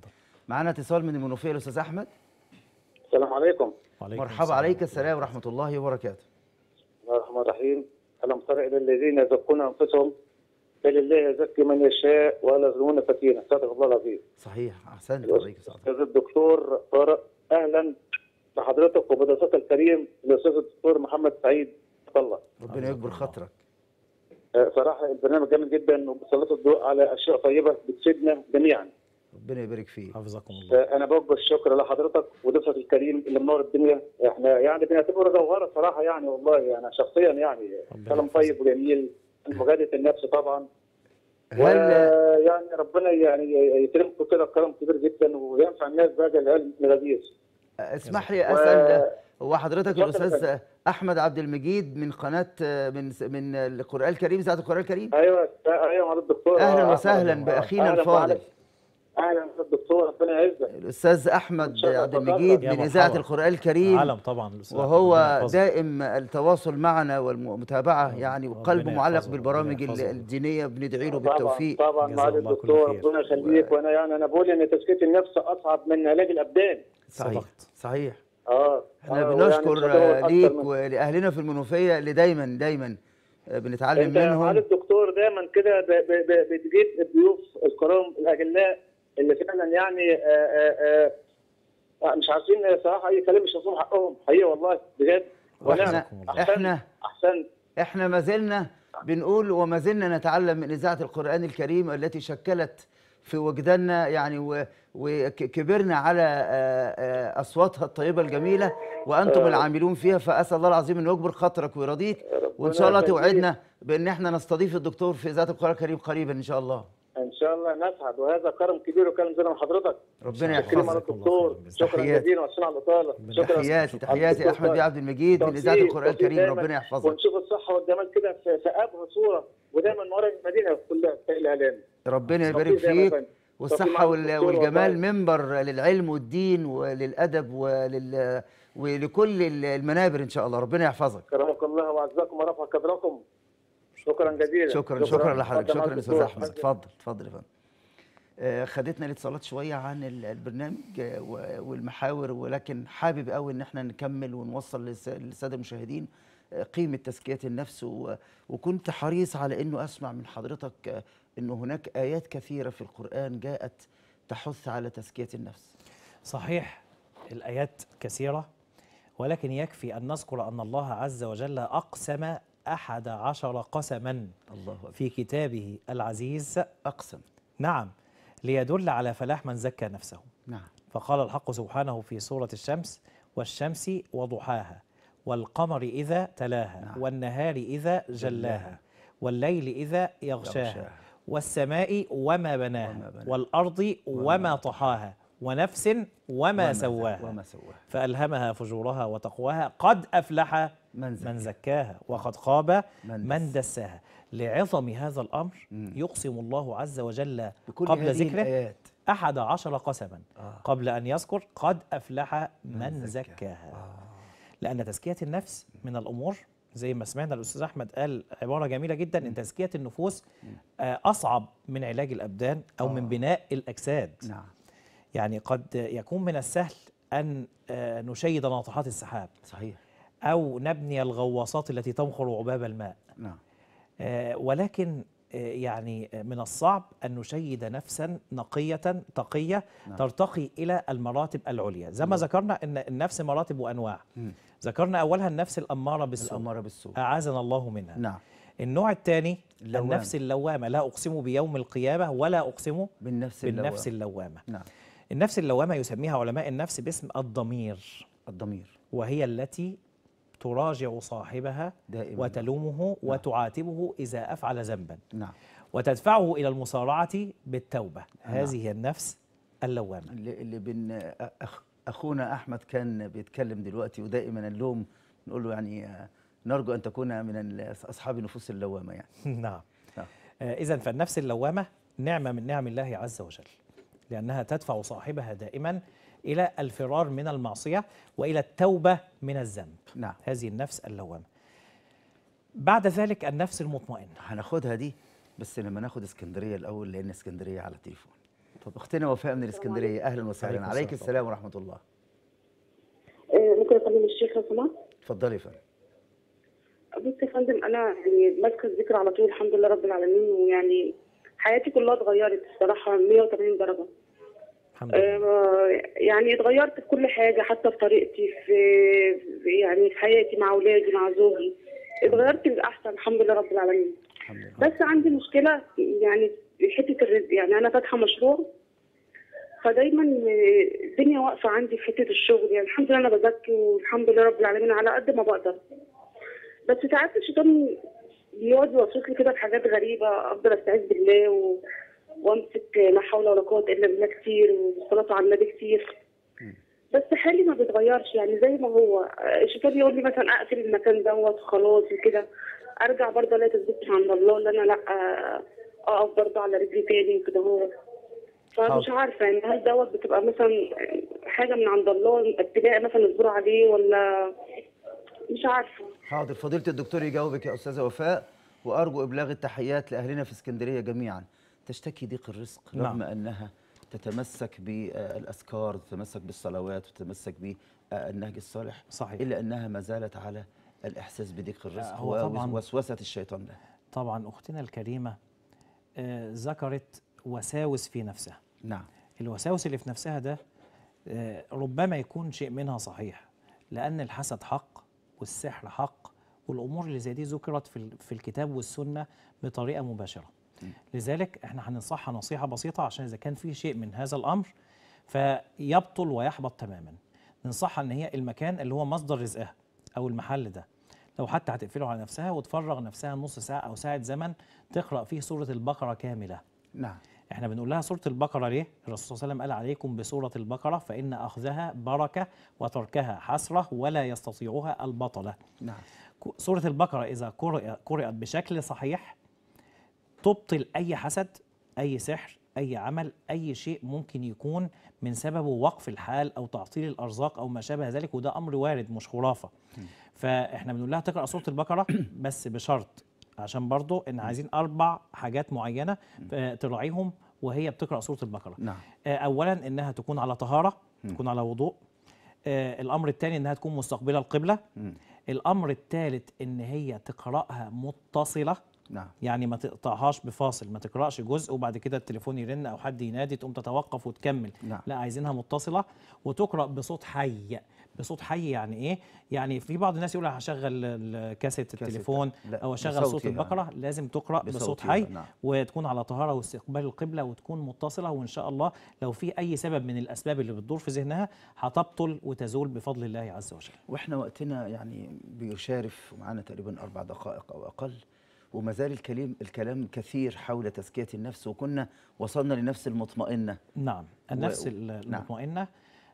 معنا اتصال من المنوفية الأستاذ أحمد السلام عليكم وعليكم مرحبا عليك السلام ورحمة الله وبركاته بسم الله الرحمن الرحيم ألم تر إلى الذين يزكون أنفسهم بل الله يزكي من يشاء ولا يظلمون فتيلا صدق الله العظيم صحيح احسنت حضرتك استاذ الدكتور طارق اهلا بحضرتك وبضيفك الكريم الاستاذ الدكتور محمد سعيد الله ربنا يكبر خاطرك آه، صراحه البرنامج جامد جدا وبسلطوا الضوء على اشياء طيبه بتفيدنا جميعا ربنا يبارك فيك حفظكم الله آه، انا بوجه الشكر لحضرتك وضيفك الكريم اللي منور الدنيا احنا يعني بنعتبره جوهره صراحه يعني والله انا يعني شخصيا يعني كلام طيب وجميل مغادره النفس طبعا هل يعني ربنا يعني يكرمكم كده كرم كبير جدا وينفع الناس بقى العلم الغزير اسمح لي اسال هو حضرتك الاستاذ احمد عبد المجيد من قناه من من القران الكريم ساعه القران الكريم ايوه ايوه يا دكتور اهلا وسهلا باخينا الفاضل اهلا بالدكتور ربنا يعزك الاستاذ احمد عبد المجيد من اذاعه القران الكريم عالم طبعا وهو دائم التواصل معنا والمتابعه يعني وقلبه معلق بالبرامج الدينيه بندعي له بالتوفيق طبعا معالي الدكتور ربنا يخليك وانا يعني انا بقول ان تزكيه النفس اصعب من علاج الابدان صحيح صحيح اه احنا آه، بنشكر ليك ولاهلنا في المنوفيه اللي دايما دايما آه، بنتعلم منهم انت الدكتور دايما كده بتجيب الضيوف الكرام الاجلاء اللي فعلا يعني آآ آه، آآ آه، آه، مش عارفين صراحه اي كلام مش هصوم حقهم حقيقه والله بجد احنا احنا احسن احنا ما زلنا بنقول وما زلنا نتعلم من اذاعه القران الكريم التي شكلت في وجداننا يعني وكبرنا على اصواتها الطيبه الجميله وانتم العاملون فيها فاسال الله العظيم انه يكبر خاطرك ويرضيك وان شاء الله توعدنا بان احنا نستضيف الدكتور في اذاعه القران الكريم قريبا ان شاء الله ان شاء الله نسعد وهذا كرم كبير وكلام زي من حضرتك ربنا يحفظك الدكتور شكرا جزيلا وعشان على الاطاله شكرا تحياتي تحياتي احمد عبد المجيد من اذاعه القران الكريم ربنا يحفظك ونشوف الصحه والجمال كده في ابهى صوره ودايما نور المدينه كلها في الاعلام ربنا يبارك فيك والصحة والجمال منبر للعلم والدين وللأدب ولل... ولكل المنابر إن شاء الله ربنا يحفظك كرمك الله وعزكم ورفع قدركم شكرا جزيلا شكرا شكرا لحضرتك شكرا استاذ احمد اتفضل اتفضل يا فندم آه، خدتنا الاتصالات شويه عن البرنامج آه، والمحاور ولكن حابب قوي ان احنا نكمل ونوصل للساده المشاهدين آه، قيمه تزكيه النفس وكنت حريص على انه اسمع من حضرتك انه هناك ايات كثيره في القران جاءت تحث على تزكيه النفس صحيح الآيات كثيرة ولكن يكفي أن نذكر أن الله عز وجل أقسم أحد عشر قسما الله في كتابه العزيز أقسم نعم ليدل على فلاح من زكى نفسه نعم فقال الحق سبحانه في سورة الشمس والشمس وضحاها والقمر إذا تلاها نعم. والنهار إذا جلاها والليل إذا يغشاها, يغشاها. والسماء وما بناها وما بناها. والأرض وما, وما طحاها ونفس وما, وما سواها. وما سواها فألهمها فجورها وتقواها قد أفلح من زكاها, من زكاها وقد خاب من, من دساها لعظم هذا الأمر يقسم الله عز وجل قبل ذكره أحد عشر قسما آه. قبل أن يذكر قد أفلح من, من زكاها, زكاها. آه. لأن تزكية النفس من الأمور زي ما سمعنا الأستاذ أحمد قال عبارة جميلة جدا إن تزكية النفوس آه، أصعب من علاج الأبدان أو آه. من بناء الأجساد نعم. يعني قد يكون من السهل أن آه، نشيد ناطحات السحاب صحيح أو نبني الغواصات التي تنخر عباب الماء نعم. آه، ولكن آه، يعني آه، من الصعب أن نشيد نفسا نقية تقية نعم. ترتقي إلى المراتب العليا زي ما نعم. ذكرنا أن النفس مراتب وأنواع م. ذكرنا أولها النفس الأمارة بالسوء الأمارة بالسوء أعاذنا الله منها نعم. النوع الثاني النفس اللوامة لا أقسم بيوم القيامة ولا أقسم بالنفس, بالنفس اللوامة, اللوامة. نعم. النفس اللوامة يسميها علماء النفس باسم الضمير الضمير وهي التي تراجع صاحبها دائما وتلومه نعم. وتعاتبه إذا أفعل ذنبا نعم وتدفعه إلى المصارعة بالتوبة نعم. هذه النفس اللوامة اللي بن أخ أخونا أحمد كان بيتكلم دلوقتي ودائما اللوم نقول له يعني نرجو أن تكون من أصحاب النفوس اللوامة يعني نعم, نعم. آه، إذا فالنفس اللوامة نعمة من نعم الله عز وجل لأنها تدفع صاحبها دائما إلى الفرار من المعصية وإلى التوبة من الذنب نعم. هذه النفس اللوامة بعد ذلك النفس المطمئنة هناخدها دي بس لما ناخد اسكندرية الأول لأن اسكندرية على التليفون طب اختنا وفاء من الاسكندرية أهلا وسهلا عليك السلام ورحمة الله آه، ممكن أكلم الشيخ لو سمحت اتفضلي يا فندم بص يا فندم انا يعني ماسكه الذكر على طول الحمد لله رب العالمين ويعني حياتي كلها اتغيرت الصراحه 180 درجه الحمد لله. آه، يعني اتغيرت في كل حاجه حتى في طريقتي في يعني في حياتي مع اولادي مع زوجي اتغيرت للاحسن الحمد لله رب العالمين الحمد لله. بس عندي مشكله يعني في حته الرزق يعني انا فاتحه مشروع فدايما الدنيا واقفه عندي في حته الشغل يعني الحمد لله انا بذاكر والحمد لله رب العالمين على قد ما بقدر بس ساعات الشيطان بيقعد يوصف لي كده بحاجات غريبه افضل استعيذ بالله و... وامسك لا حول ولا قوه الا بالله كتير وخلاص على النبي كتير بس حالي ما بيتغيرش يعني زي ما هو الشيطان يقول لي مثلا اقفل المكان دوت وخلاص وكده ارجع برضه الاقي تثبيت عند الله ان انا لا آه، اقف برضه على رجلي تاني وكده هو فمش عارفه يعني هل دوت بتبقى مثلا حاجه من عند الله ابتلاء مثلا الزور عليه ولا مش عارفه حاضر فضيله الدكتور يجاوبك يا استاذه وفاء وارجو ابلاغ التحيات لاهلنا في اسكندريه جميعا تشتكي ضيق الرزق رغم نعم. أنها تتمسك بالأذكار تتمسك بالصلوات وتتمسك بالنهج الصالح صحيح. إلا أنها ما زالت على الإحساس بضيق آه، الرزق هو طبعاً وسوسة الشيطان له طبعا أختنا الكريمة آه، ذكرت وساوس في نفسها نعم الوساوس اللي في نفسها ده آه، ربما يكون شيء منها صحيح لأن الحسد حق والسحر حق والأمور اللي زي دي ذكرت في الكتاب والسنة بطريقة مباشرة لذلك احنا هننصحها نصيحه بسيطه عشان اذا كان في شيء من هذا الامر فيبطل ويحبط تماما ننصحها ان هي المكان اللي هو مصدر رزقها او المحل ده لو حتى هتقفله على نفسها وتفرغ نفسها نص ساعه او ساعه زمن تقرا فيه سوره البقره كامله نعم احنا بنقول لها سوره البقره ليه الرسول صلى الله عليه وسلم قال عليكم بسوره البقره فان اخذها بركه وتركها حسره ولا يستطيعها البطله نعم سوره البقره اذا قرات بشكل صحيح تبطل اي حسد اي سحر اي عمل اي شيء ممكن يكون من سببه وقف الحال او تعطيل الارزاق او ما شابه ذلك وده امر وارد مش خرافه فاحنا بنقول لها تقرا سوره البقره بس بشرط عشان برضو ان عايزين اربع حاجات معينه آه، تراعيهم وهي بتقرا سوره البقره نعم. آه، اولا انها تكون على طهاره تكون على وضوء آه، الامر الثاني انها تكون مستقبله القبله الامر الثالث ان هي تقراها متصله نعم. يعني ما تقطعهاش بفاصل ما تقرأش جزء وبعد كده التليفون يرن أو حد ينادي تقوم تتوقف وتكمل نعم. لا عايزينها متصلة وتقرأ بصوت حي بصوت حي يعني ايه؟ يعني في بعض الناس يقول هشغل كاسيت التليفون او اشغل صوت يعني. البقره نعم. لازم تقرا بصوت حي يعني، نعم. وتكون على طهاره واستقبال القبله وتكون متصله وان شاء الله لو في اي سبب من الاسباب اللي بتدور في ذهنها هتبطل وتزول بفضل الله عز وجل. واحنا وقتنا يعني بيشارف معانا تقريبا اربع دقائق او اقل. وما زال الكلام الكلام كثير حول تزكيه النفس وكنا وصلنا لنفس المطمئنه نعم النفس و... نعم. المطمئنه نعم.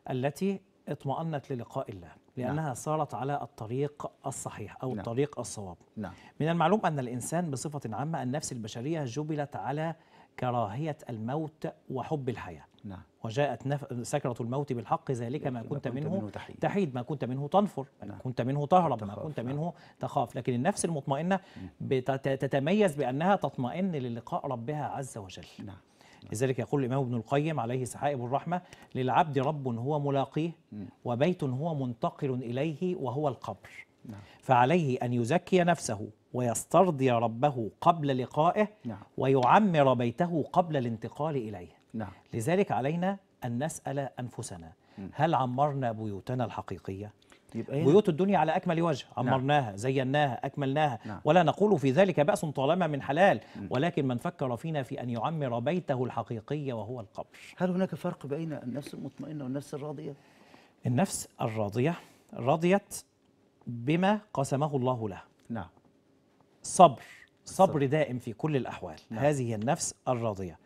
التي اطمأنت للقاء الله لأنها نعم. صارت على الطريق الصحيح أو نعم. الطريق الصواب نعم. من المعلوم أن الإنسان بصفة عامة النفس البشرية جبلت على كراهية الموت وحب الحياة نعم. وجاءت نف... سكرة الموت بالحق ذلك ما كنت, منه, منه تحيد. تحيد ما كنت منه تنفر ما نعم. كنت منه تهرب ما كنت نعم. منه تخاف لكن النفس المطمئنة تتميز بأنها تطمئن للقاء ربها عز وجل نعم. نعم. لذلك يقول الإمام ابن القيم عليه سحائب الرحمة للعبد رب هو ملاقيه وبيت هو منتقل إليه وهو القبر نعم. فعليه أن يزكي نفسه ويسترضي ربه قبل لقائه نعم. ويعمر بيته قبل الانتقال إليه نعم. لذلك علينا أن نسأل أنفسنا هل عمرنا بيوتنا الحقيقية؟ يبقى إيه؟ بيوت الدنيا على أكمل وجه نعم. عمرناها زيناها أكملناها نعم. ولا نقول في ذلك بأس طالما من حلال ولكن من فكر فينا في أن يعمر بيته الحقيقي وهو القبر هل هناك فرق بين النفس المطمئنة والنفس الراضية؟ النفس الراضية رضيت بما قسمه الله لها نعم صبر صبر دائم في كل الأحوال نعم. هذه النفس الراضية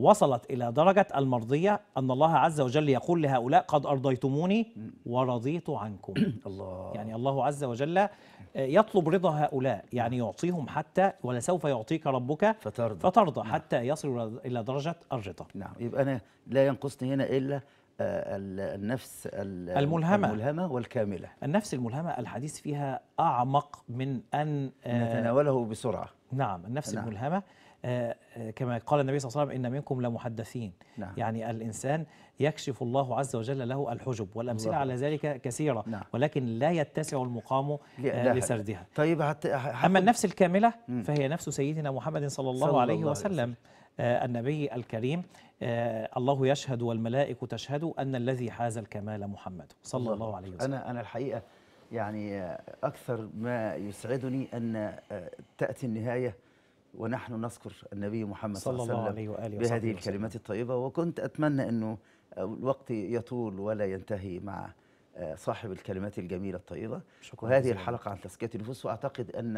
وصلت إلى درجة المرضية أن الله عز وجل يقول لهؤلاء قد أرضيتموني ورضيت عنكم الله يعني الله عز وجل آه، يطلب رضا هؤلاء يعني يعطيهم حتى ولسوف يعطيك ربك فترضى, فترضى نعم. حتى يصلوا إلى درجة الرضا نعم يبقى أنا لا ينقصني هنا إلا آه، النفس الملهمة, الملهمة والكاملة النفس الملهمة الحديث فيها أعمق من أن آه، نتناوله بسرعة نعم النفس نعم. الملهمة آه، آه، كما قال النبي صلى الله عليه وسلم إن منكم لمحدثين نعم. يعني الإنسان يكشف الله عز وجل له الحجب والأمثلة على ذلك كثيرة نعم. ولكن لا يتسع المقام آه، لسردها طيب حت... حت... أما النفس الكاملة م. فهي نفس سيدنا محمد صلى الله صلى عليه الله وسلم آه النبي الكريم الله يشهد والملائكة تشهد أن الذي حاز الكمال محمد صلى الله عليه وسلم أنا أنا الحقيقة يعني أكثر ما يسعدني أن تأتي النهاية ونحن نذكر النبي محمد صلى, الله عليه وآله وسلم بهذه الكلمات الطيبة وكنت أتمنى أنه الوقت يطول ولا ينتهي مع آه، صاحب الكلمات الجميلة الطيبة شكرا وهذه الحلقة عن تزكية النفوس وأعتقد أن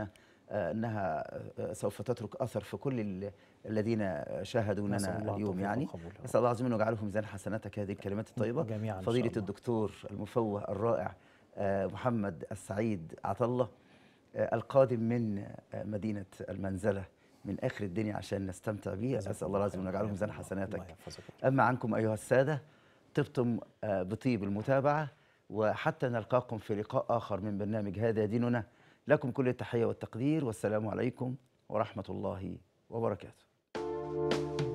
آه، أنها آه، سوف تترك أثر في كل الذين شاهدوننا اليوم يعني نسأل الله يعني. عزيزي أن يجعله ميزان حسناتك هذه الكلمات الطيبة جميعا فضيلة الدكتور المفوه الرائع محمد السعيد عطلة القادم من مدينة المنزلة من آخر الدنيا عشان نستمتع بيه أسأل الله العظيم أن يجعله ميزان حسناتك أما عنكم أيها السادة طبتم آه، بطيب المتابعة وحتى نلقاكم في لقاء آخر من برنامج هذا ديننا لكم كل التحية والتقدير والسلام عليكم ورحمة الله وبركاته